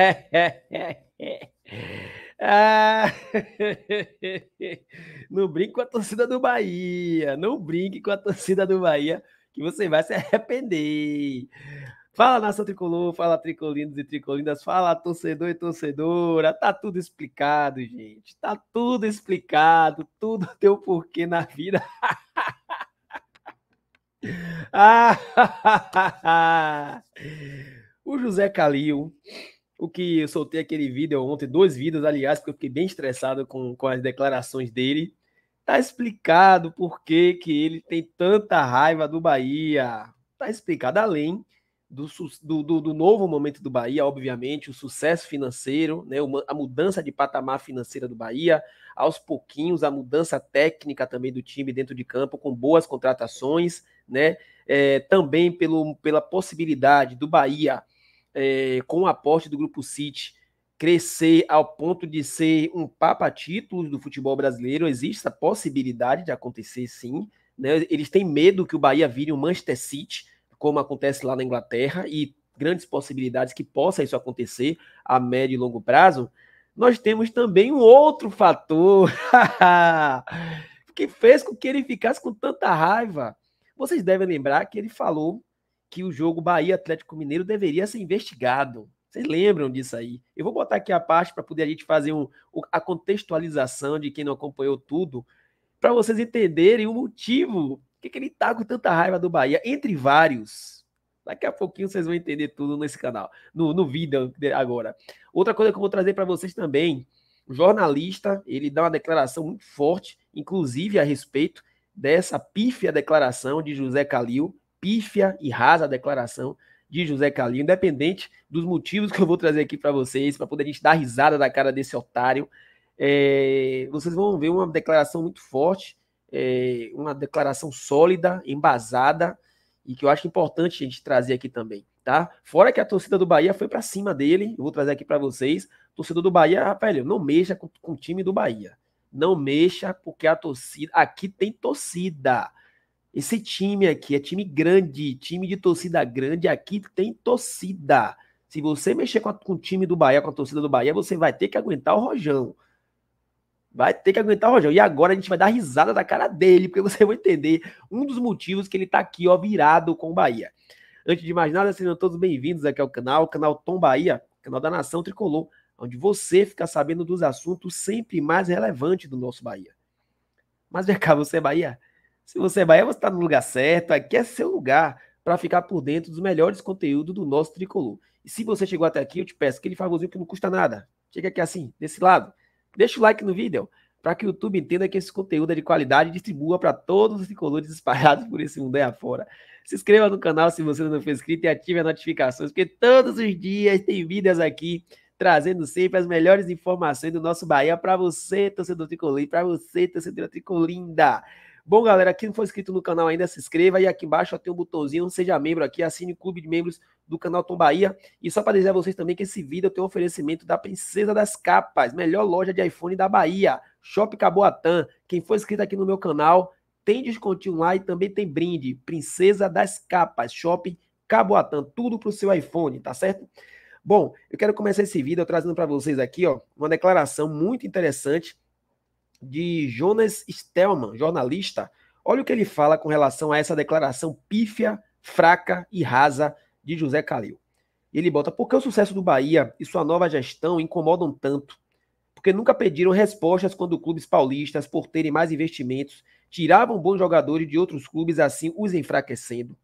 Ah, não brinque com a torcida do Bahia. Não brinque com a torcida do Bahia, que você vai se arrepender. Fala nossa tricolor, fala tricolinos e tricolindas, fala torcedor e torcedora. Tá tudo explicado, gente. Tá tudo explicado, tudo tem o porquê na vida. ah, o José Calil o que eu soltei aquele vídeo ontem, dois vídeos, aliás, porque eu fiquei bem estressado com, com as declarações dele. Tá explicado por que, que ele tem tanta raiva do Bahia. Tá explicado, além do, do, do novo momento do Bahia, obviamente, o sucesso financeiro, né, a mudança de patamar financeira do Bahia, aos pouquinhos, a mudança técnica também do time dentro de campo, com boas contratações, né? É, também pelo, pela possibilidade do Bahia é, com o aporte do Grupo City, crescer ao ponto de ser um papa título do futebol brasileiro? Existe essa possibilidade de acontecer, sim. Né? Eles têm medo que o Bahia vire um Manchester City, como acontece lá na Inglaterra, e grandes possibilidades que possa isso acontecer a médio e longo prazo. Nós temos também um outro fator que fez com que ele ficasse com tanta raiva. Vocês devem lembrar que ele falou que o jogo Bahia Atlético Mineiro deveria ser investigado. Vocês lembram disso aí? Eu vou botar aqui a parte para poder a gente fazer um, a contextualização de quem não acompanhou tudo, para vocês entenderem o motivo que, que ele está com tanta raiva do Bahia, entre vários. Daqui a pouquinho vocês vão entender tudo nesse canal, no, no vídeo agora. Outra coisa que eu vou trazer para vocês também, o jornalista, ele dá uma declaração muito forte, inclusive a respeito dessa pífia declaração de José Calil, pífia e rasa declaração de José Calil, independente dos motivos que eu vou trazer aqui para vocês, para poder a gente dar risada da cara desse otário. É, vocês vão ver uma declaração muito forte, é, uma declaração sólida, embasada, e que eu acho importante a gente trazer aqui também, tá? Fora que a torcida do Bahia foi para cima dele, eu vou trazer aqui para vocês. Torcida do Bahia, velho, não mexa com, com o time do Bahia. Não mexa, porque a torcida. Aqui tem torcida. Esse time aqui é time grande, time de torcida grande. Aqui tem torcida. Se você mexer com, a, com o time do Bahia, com a torcida do Bahia, você vai ter que aguentar o Rojão. Vai ter que aguentar o Rojão. E agora a gente vai dar risada da cara dele, porque você vai entender um dos motivos que ele tá aqui, ó, virado com o Bahia. Antes de mais nada, sejam todos bem-vindos aqui ao canal, canal Tom Bahia, canal da Nação Tricolor, onde você fica sabendo dos assuntos sempre mais relevantes do nosso Bahia. Mas vem cá, você é Bahia? Se você é Bahia, você está no lugar certo. Aqui é seu lugar para ficar por dentro dos melhores conteúdos do nosso tricolor. E se você chegou até aqui, eu te peço aquele favorzinho que não custa nada. Chega aqui assim, desse lado. Deixa o like no vídeo para que o YouTube entenda que esse conteúdo é de qualidade e distribua para todos os tricolores espalhados por esse mundo aí afora. Se inscreva no canal se você não for inscrito e ative as notificações, porque todos os dias tem vídeos aqui trazendo sempre as melhores informações do nosso Bahia para você, torcedor tricolor, para você, torcedor tricolinda. Bom, galera, quem não for inscrito no canal ainda, se inscreva. E aqui embaixo ó, tem um botãozinho, seja membro aqui, assine o clube de membros do canal Tom Bahia. E só para dizer a vocês também que esse vídeo tem um oferecimento da Princesa das Capas, melhor loja de iPhone da Bahia, Shop Caboatã. Quem for inscrito aqui no meu canal, tem descontinho lá e também tem brinde. Princesa das Capas, Shopping Caboatã, tudo para o seu iPhone, tá certo? Bom, eu quero começar esse vídeo trazendo para vocês aqui ó, uma declaração muito interessante de Jonas Stelman, jornalista. Olha o que ele fala com relação a essa declaração pífia, fraca e rasa de José Calil. Ele bota: por que o sucesso do Bahia e sua nova gestão incomodam tanto? Porque nunca pediram respostas quando clubes paulistas, por terem mais investimentos, tiravam bons jogadores de outros clubes, assim os enfraquecendo.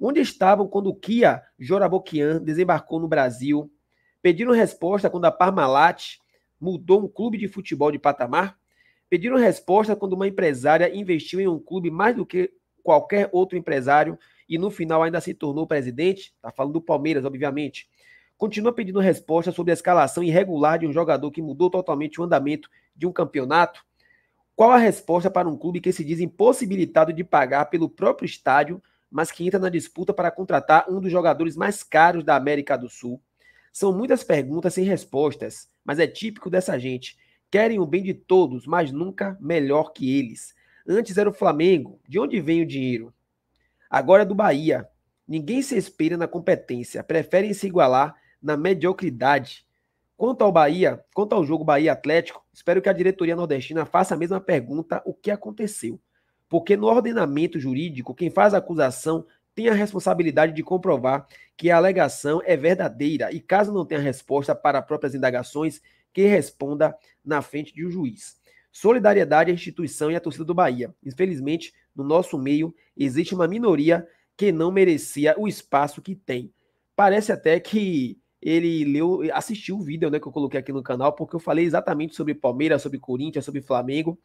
Onde estavam quando o Kia Jorabokian desembarcou no Brasil? Pediram resposta quando a Parmalat mudou um clube de futebol de patamar? Pediram resposta quando uma empresária investiu em um clube mais do que qualquer outro empresário e no final ainda se tornou presidente? Está falando do Palmeiras, obviamente. Continua pedindo resposta sobre a escalação irregular de um jogador que mudou totalmente o andamento de um campeonato? Qual a resposta para um clube que se diz impossibilitado de pagar pelo próprio estádio mas que entra na disputa para contratar um dos jogadores mais caros da América do Sul. São muitas perguntas sem respostas, mas é típico dessa gente. Querem o bem de todos, mas nunca melhor que eles. Antes era o Flamengo, de onde vem o dinheiro? Agora é do Bahia. Ninguém se espelha na competência, preferem se igualar na mediocridade. Quanto ao Bahia, quanto ao jogo Bahia Atlético, espero que a diretoria nordestina faça a mesma pergunta: o que aconteceu? Porque no ordenamento jurídico, quem faz a acusação tem a responsabilidade de comprovar que a alegação é verdadeira e, caso não tenha resposta para próprias indagações, que responda na frente de um juiz. Solidariedade à instituição e à torcida do Bahia. Infelizmente, no nosso meio, existe uma minoria que não merecia o espaço que tem. Parece até que ele leu, assistiu o vídeo né, que eu coloquei aqui no canal, porque eu falei exatamente sobre Palmeiras, sobre Corinthians, sobre Flamengo,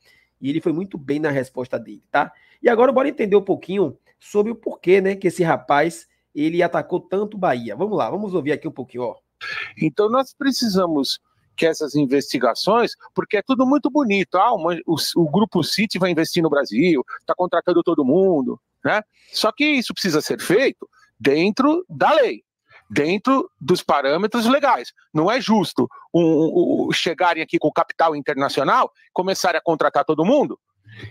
e ele foi muito bem na resposta dele, tá? E agora bora entender um pouquinho sobre o porquê, né, que esse rapaz ele atacou tanto Bahia. Vamos lá, vamos ouvir aqui um pouquinho, ó. Então nós precisamos que essas investigações, porque é tudo muito bonito. Ah, o, o, grupo City vai investir no Brasil, está contratando todo mundo, né? Só que isso precisa ser feito dentro da lei dentro dos parâmetros legais. Não é justo um, um, chegarem aqui com capital internacional, começarem a contratar todo mundo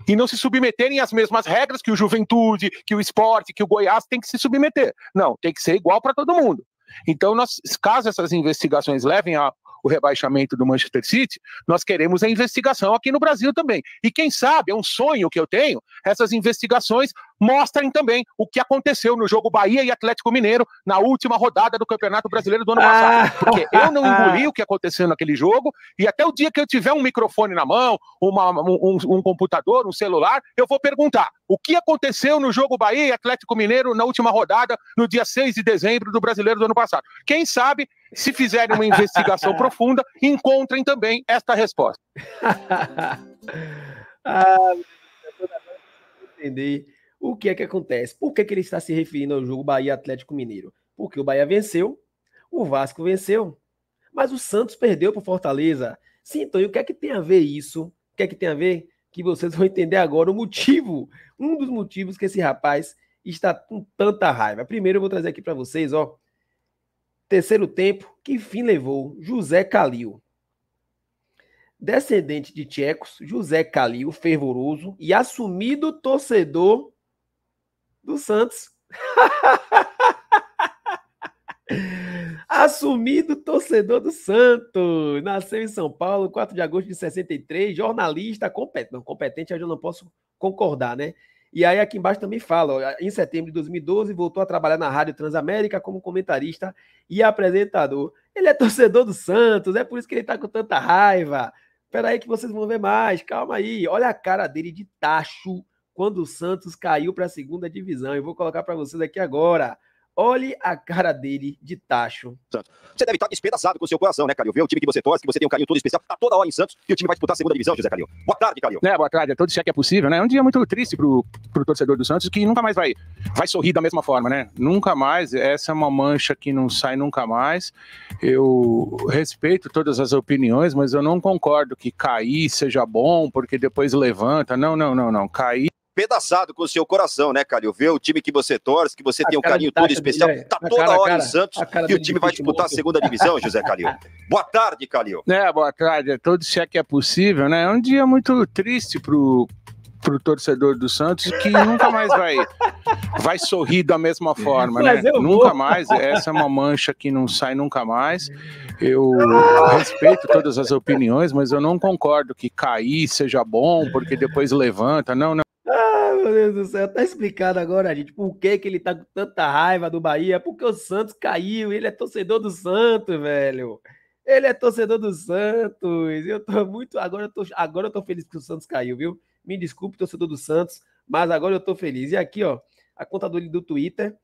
e não se submeterem às mesmas regras que o Juventude, que o Esporte, que o Goiás tem que se submeter. Não, tem que ser igual para todo mundo. Então, nós, caso essas investigações levem ao rebaixamento do Manchester City, nós queremos a investigação aqui no Brasil também. E quem sabe, é um sonho que eu tenho, essas investigações mostrem também o que aconteceu no jogo Bahia e Atlético Mineiro na última rodada do Campeonato Brasileiro do ano ah. passado. Porque eu não engoli o que aconteceu naquele jogo e até o dia que eu tiver um microfone na mão, uma, um, um computador, um celular, eu vou perguntar o que aconteceu no jogo Bahia e Atlético Mineiro na última rodada, no dia 6 de dezembro do Brasileiro do ano passado. Quem sabe se fizerem uma investigação profunda, encontrem também esta resposta. ah, entender o que é que acontece? Por que, que ele está se referindo ao jogo Bahia Atlético Mineiro? Porque o Bahia venceu, o Vasco venceu, mas o Santos perdeu para o Fortaleza. Sim, então, e o que é que tem a ver isso? O que é que tem a ver? Que vocês vão entender agora o motivo, um dos motivos que esse rapaz está com tanta raiva. Primeiro eu vou trazer aqui para vocês, ó. Terceiro tempo, que fim levou José Calil. Descendente de tchecos, José Calil, fervoroso e assumido torcedor do Santos. Assumido torcedor do Santos. Nasceu em São Paulo, 4 de agosto de 63, jornalista competente. Não, competente eu não posso concordar, né? E aí aqui embaixo também fala, ó, em setembro de 2012 voltou a trabalhar na Rádio Transamérica como comentarista e apresentador. Ele é torcedor do Santos, é por isso que ele tá com tanta raiva. Espera aí que vocês vão ver mais, calma aí. Olha a cara dele de tacho quando o Santos caiu para a segunda divisão. E vou colocar para vocês aqui agora. Olhe a cara dele de tacho. Santos. Você deve estar despedaçado com o seu coração, né, Calil? Vê o time que você torce, que você tem um carinho todo especial. Tá toda hora em Santos e o time vai disputar a segunda divisão, José Calil. Boa tarde, Calil. É, boa tarde. todo dia é que é possível, né? É um dia muito triste pro, pro torcedor do Santos, que nunca mais vai, vai sorrir da mesma forma, né? Nunca mais. Essa é uma mancha que não sai nunca mais. Eu respeito todas as opiniões, mas eu não concordo que cair seja bom, porque depois levanta. Não, não, não, não. Cair pedaçado com o seu coração, né, Calil? Ver o time que você torce, que você a tem um carinho todo especial, é, tá toda cara, hora cara, em Santos e o time vai disputar a segunda divisão, José Calil. boa tarde, Calil. É, boa tarde a todos, se é que é possível, né? É um dia muito triste pro, pro torcedor do Santos que nunca mais vai vai sorrir da mesma forma, né? Nunca vou. mais, essa é uma mancha que não sai nunca mais. Eu respeito todas as opiniões, mas eu não concordo que cair seja bom, porque depois levanta. Não, não meu Deus do céu, tá explicado agora, gente, por que, que ele tá com tanta raiva do Bahia, é porque o Santos caiu, ele é torcedor do Santos, velho. Ele é torcedor do Santos. Eu tô muito. Agora eu tô, agora eu tô feliz que o Santos caiu, viu? Me desculpe, torcedor do Santos, mas agora eu tô feliz. E aqui, ó, a conta dele do Twitter.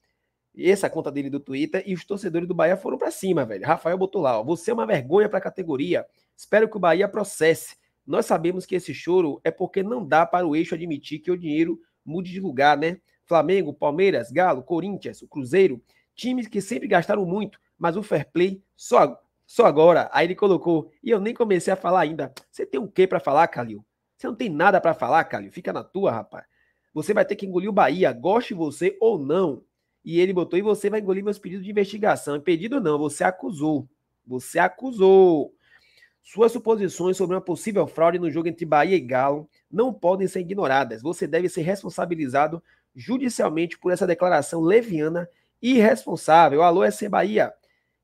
Essa conta dele do Twitter e os torcedores do Bahia foram para cima, velho. Rafael botou lá, ó. Você é uma vergonha pra categoria. Espero que o Bahia processe. Nós sabemos que esse choro é porque não dá para o eixo admitir que o dinheiro mude de lugar, né? Flamengo, Palmeiras, Galo, Corinthians, o Cruzeiro, times que sempre gastaram muito, mas o fair play só, só agora. Aí ele colocou, e eu nem comecei a falar ainda. Você tem o que para falar, Calil? Você não tem nada para falar, Calil? Fica na tua, rapaz. Você vai ter que engolir o Bahia, goste você ou não. E ele botou, e você vai engolir meus pedidos de investigação. E pedido não, você acusou. Você acusou. Suas suposições sobre uma possível fraude no jogo entre Bahia e Galo não podem ser ignoradas. Você deve ser responsabilizado judicialmente por essa declaração leviana e irresponsável. Alô, é ser Bahia.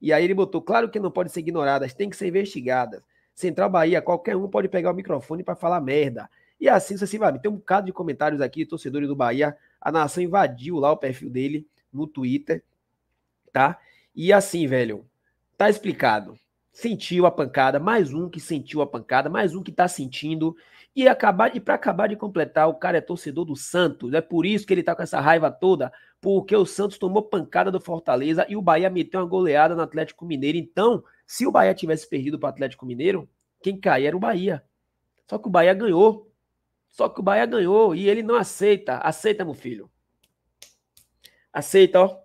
E aí ele botou, claro que não pode ser ignoradas, tem que ser investigadas. Central Bahia, qualquer um pode pegar o microfone para falar merda. E assim sucessivamente. Tem um bocado de comentários aqui, torcedores do Bahia. A nação invadiu lá o perfil dele no Twitter, tá? E assim, velho, tá explicado sentiu a pancada, mais um que sentiu a pancada, mais um que tá sentindo. E acabar para acabar de completar, o cara é torcedor do Santos, é por isso que ele tá com essa raiva toda, porque o Santos tomou pancada do Fortaleza e o Bahia meteu uma goleada no Atlético Mineiro. Então, se o Bahia tivesse perdido para o Atlético Mineiro, quem caía era o Bahia. Só que o Bahia ganhou. Só que o Bahia ganhou e ele não aceita. Aceita, meu filho. Aceita, ó.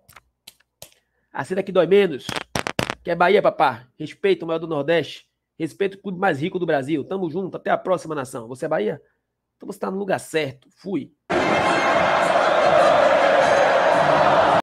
Aceita que dói menos. Que é Bahia, papá. Respeito o maior do Nordeste. Respeito o clube mais rico do Brasil. Tamo junto. Até a próxima, nação. Você é Bahia? Então você tá no lugar certo. Fui.